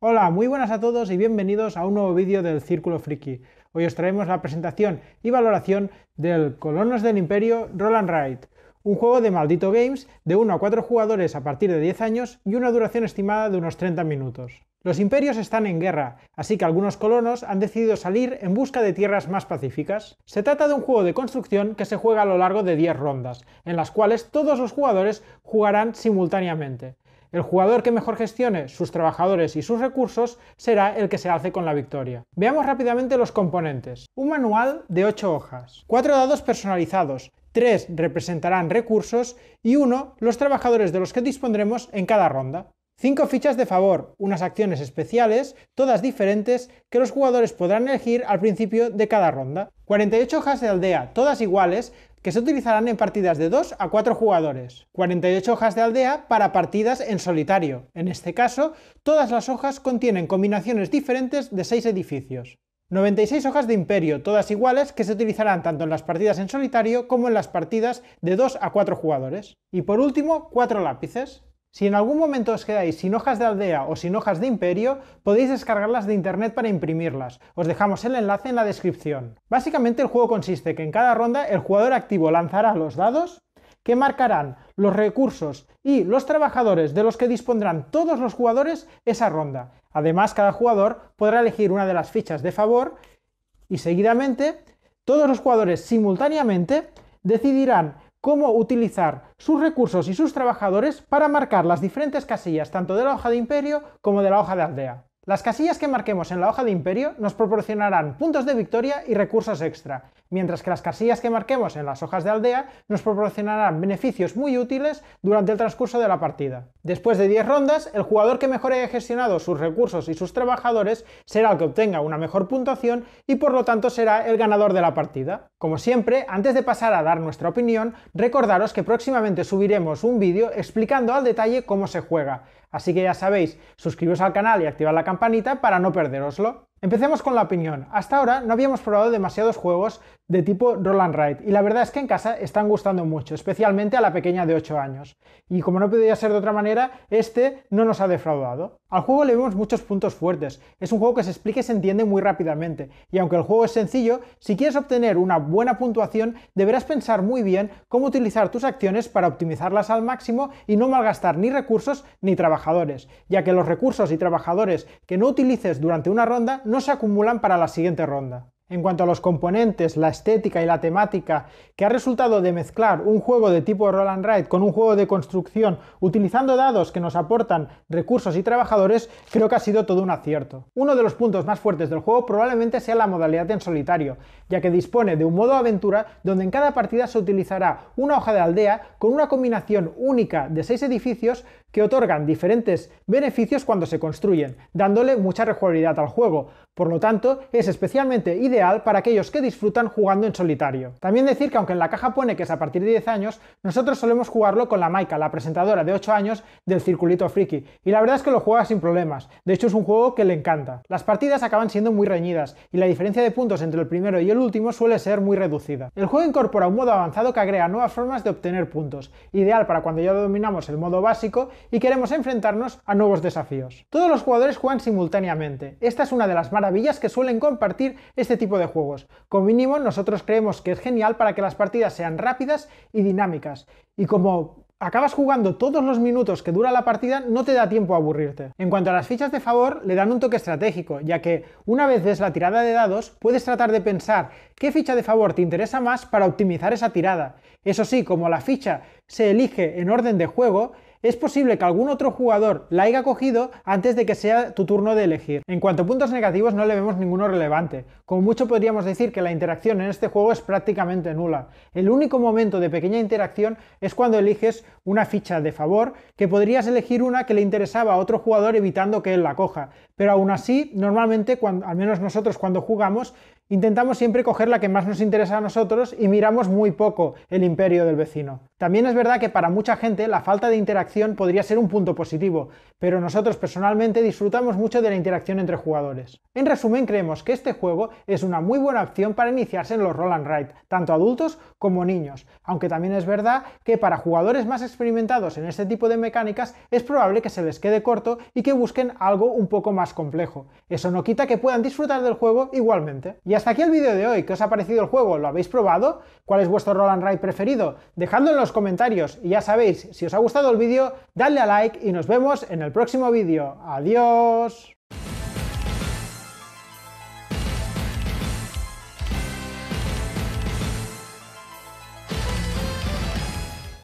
Hola, muy buenas a todos y bienvenidos a un nuevo vídeo del Círculo Friki. Hoy os traemos la presentación y valoración del Colonos del Imperio Roland Wright, un juego de maldito games de 1 a 4 jugadores a partir de 10 años y una duración estimada de unos 30 minutos. Los imperios están en guerra, así que algunos colonos han decidido salir en busca de tierras más pacíficas. Se trata de un juego de construcción que se juega a lo largo de 10 rondas, en las cuales todos los jugadores jugarán simultáneamente. El jugador que mejor gestione sus trabajadores y sus recursos será el que se hace con la victoria. Veamos rápidamente los componentes. Un manual de 8 hojas, 4 dados personalizados, 3 representarán recursos y 1 los trabajadores de los que dispondremos en cada ronda. 5 fichas de favor, unas acciones especiales, todas diferentes, que los jugadores podrán elegir al principio de cada ronda. 48 hojas de aldea, todas iguales, que se utilizarán en partidas de 2 a 4 jugadores. 48 hojas de aldea para partidas en solitario. En este caso, todas las hojas contienen combinaciones diferentes de 6 edificios. 96 hojas de imperio, todas iguales, que se utilizarán tanto en las partidas en solitario como en las partidas de 2 a 4 jugadores. Y por último, 4 lápices. Si en algún momento os quedáis sin hojas de aldea o sin hojas de imperio, podéis descargarlas de internet para imprimirlas. Os dejamos el enlace en la descripción. Básicamente el juego consiste que en cada ronda el jugador activo lanzará los dados que marcarán los recursos y los trabajadores de los que dispondrán todos los jugadores esa ronda. Además, cada jugador podrá elegir una de las fichas de favor y seguidamente todos los jugadores simultáneamente decidirán cómo utilizar sus recursos y sus trabajadores para marcar las diferentes casillas tanto de la hoja de imperio como de la hoja de aldea. Las casillas que marquemos en la hoja de imperio nos proporcionarán puntos de victoria y recursos extra, mientras que las casillas que marquemos en las hojas de aldea nos proporcionarán beneficios muy útiles durante el transcurso de la partida. Después de 10 rondas, el jugador que mejor haya gestionado sus recursos y sus trabajadores será el que obtenga una mejor puntuación y por lo tanto será el ganador de la partida. Como siempre, antes de pasar a dar nuestra opinión, recordaros que próximamente subiremos un vídeo explicando al detalle cómo se juega, así que ya sabéis, suscribiros al canal y activad la campanita para no perderoslo. Empecemos con la opinión. Hasta ahora no habíamos probado demasiados juegos de tipo Roll and y la verdad es que en casa están gustando mucho, especialmente a la pequeña de 8 años. Y como no podía ser de otra manera, este no nos ha defraudado. Al juego le vemos muchos puntos fuertes, es un juego que se explica y se entiende muy rápidamente, y aunque el juego es sencillo, si quieres obtener una buena puntuación deberás pensar muy bien cómo utilizar tus acciones para optimizarlas al máximo y no malgastar ni recursos ni trabajadores, ya que los recursos y trabajadores que no utilices durante una ronda no se acumulan para la siguiente ronda en cuanto a los componentes, la estética y la temática, que ha resultado de mezclar un juego de tipo roll and ride con un juego de construcción utilizando dados que nos aportan recursos y trabajadores, creo que ha sido todo un acierto. Uno de los puntos más fuertes del juego probablemente sea la modalidad en solitario, ya que dispone de un modo aventura donde en cada partida se utilizará una hoja de aldea con una combinación única de seis edificios que otorgan diferentes beneficios cuando se construyen, dándole mucha rejugabilidad al juego. Por lo tanto, es especialmente ideal ideal para aquellos que disfrutan jugando en solitario. También decir que aunque en la caja pone que es a partir de 10 años, nosotros solemos jugarlo con la Maika, la presentadora de 8 años del circulito friki, y la verdad es que lo juega sin problemas, de hecho es un juego que le encanta. Las partidas acaban siendo muy reñidas, y la diferencia de puntos entre el primero y el último suele ser muy reducida. El juego incorpora un modo avanzado que agrega nuevas formas de obtener puntos, ideal para cuando ya dominamos el modo básico y queremos enfrentarnos a nuevos desafíos. Todos los jugadores juegan simultáneamente, esta es una de las maravillas que suelen compartir este tipo de juegos. Como mínimo, nosotros creemos que es genial para que las partidas sean rápidas y dinámicas. Y como acabas jugando todos los minutos que dura la partida, no te da tiempo a aburrirte. En cuanto a las fichas de favor, le dan un toque estratégico, ya que una vez ves la tirada de dados, puedes tratar de pensar qué ficha de favor te interesa más para optimizar esa tirada. Eso sí, como la ficha se elige en orden de juego, es posible que algún otro jugador la haya cogido antes de que sea tu turno de elegir. En cuanto a puntos negativos no le vemos ninguno relevante, como mucho podríamos decir que la interacción en este juego es prácticamente nula. El único momento de pequeña interacción es cuando eliges una ficha de favor, que podrías elegir una que le interesaba a otro jugador evitando que él la coja, pero aún así, normalmente, al menos nosotros cuando jugamos, intentamos siempre coger la que más nos interesa a nosotros y miramos muy poco el imperio del vecino. También es verdad que para mucha gente la falta de interacción podría ser un punto positivo, pero nosotros personalmente disfrutamos mucho de la interacción entre jugadores. En resumen, creemos que este juego es una muy buena opción para iniciarse en los roll and Ride, tanto adultos como niños, aunque también es verdad que para jugadores más experimentados en este tipo de mecánicas es probable que se les quede corto y que busquen algo un poco más complejo. Eso no quita que puedan disfrutar del juego igualmente. Y hasta aquí el vídeo de hoy. ¿Qué os ha parecido el juego? ¿Lo habéis probado? ¿Cuál es vuestro roll and Ride preferido? en los comentarios. Y ya sabéis, si os ha gustado el vídeo, dadle a like y nos vemos en el próximo vídeo. ¡Adiós!